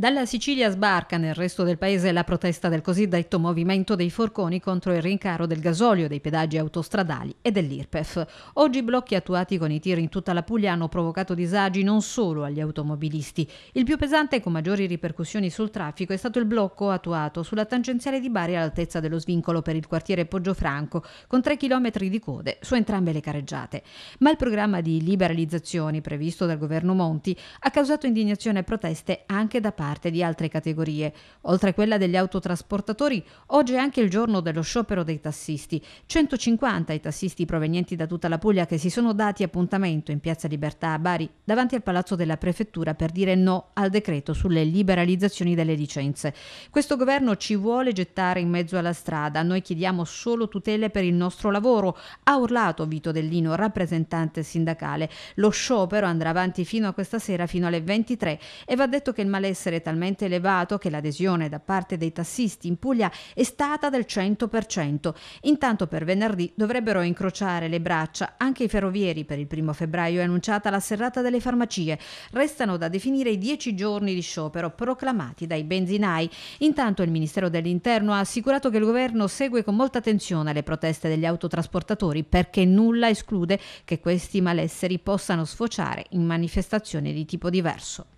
Dalla Sicilia sbarca nel resto del paese la protesta del cosiddetto movimento dei forconi contro il rincaro del gasolio, dei pedaggi autostradali e dell'IRPEF. Oggi blocchi attuati con i tir in tutta la Puglia hanno provocato disagi non solo agli automobilisti. Il più pesante con maggiori ripercussioni sul traffico è stato il blocco attuato sulla tangenziale di Bari all'altezza dello svincolo per il quartiere Poggiofranco, con 3 km di code su entrambe le careggiate. Ma il programma di liberalizzazioni previsto dal governo Monti ha causato indignazione e proteste anche da parte parte di altre categorie. Oltre a quella degli autotrasportatori, oggi è anche il giorno dello sciopero dei tassisti. 150 i tassisti provenienti da tutta la Puglia che si sono dati appuntamento in Piazza Libertà a Bari davanti al Palazzo della Prefettura per dire no al decreto sulle liberalizzazioni delle licenze. Questo governo ci vuole gettare in mezzo alla strada, noi chiediamo solo tutele per il nostro lavoro, ha urlato Vito Dellino, rappresentante sindacale. Lo sciopero andrà avanti fino a questa sera, fino alle 23 e va detto che il malessere genere talmente elevato che l'adesione da parte dei tassisti in Puglia è stata del 100%. Intanto per venerdì dovrebbero incrociare le braccia anche i ferrovieri. Per il primo febbraio è annunciata la serrata delle farmacie. Restano da definire i 10 giorni di sciopero proclamati dai benzinai. Intanto il Ministero dell'Interno ha assicurato che il governo segue con molta attenzione le proteste degli autotrasportatori perché nulla esclude che questi malesseri possano sfociare in manifestazioni di tipo diverso.